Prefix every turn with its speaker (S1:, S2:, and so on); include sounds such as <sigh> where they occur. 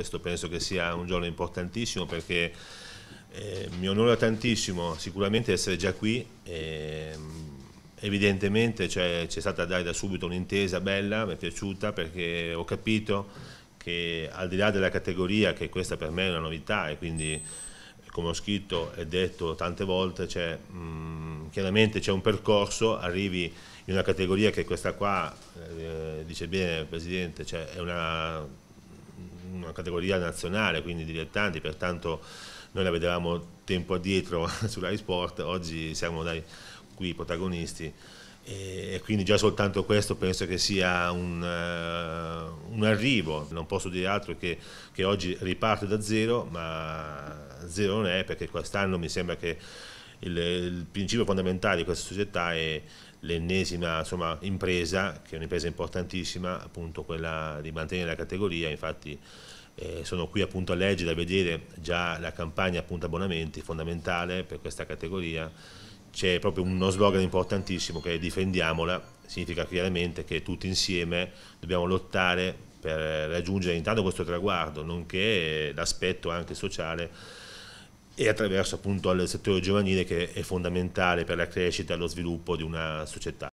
S1: Questo penso che sia un giorno importantissimo perché eh, mi onora tantissimo sicuramente essere già qui. Eh, evidentemente cioè, c'è stata dai da subito un'intesa bella, mi è piaciuta perché ho capito che al di là della categoria, che questa per me è una novità e quindi come ho scritto e detto tante volte, cioè, mh, mm, chiaramente c'è un percorso, arrivi in una categoria che questa qua, eh, dice bene il Presidente, cioè è una una categoria nazionale, quindi dilettanti, pertanto noi la vedevamo tempo addietro <laughs> sulla sport, oggi siamo dai, qui protagonisti e, quindi già soltanto questo penso che sia un, uh, un arrivo, non posso dire altro che, che oggi riparte da zero, ma zero non è perché quest'anno mi sembra che il, il principio fondamentale di questa società è l'ennesima impresa, che è un'impresa importantissima, appunto quella di mantenere la categoria, infatti eh, sono qui appunto a leggere, a vedere già la campagna appunto abbonamenti fondamentale per questa categoria, c'è proprio uno slogan importantissimo che è difendiamola, significa chiaramente che tutti insieme dobbiamo lottare per raggiungere intanto questo traguardo, nonché eh, l'aspetto anche sociale e attraverso appunto il settore giovanile che è fondamentale per la crescita e lo sviluppo di una società.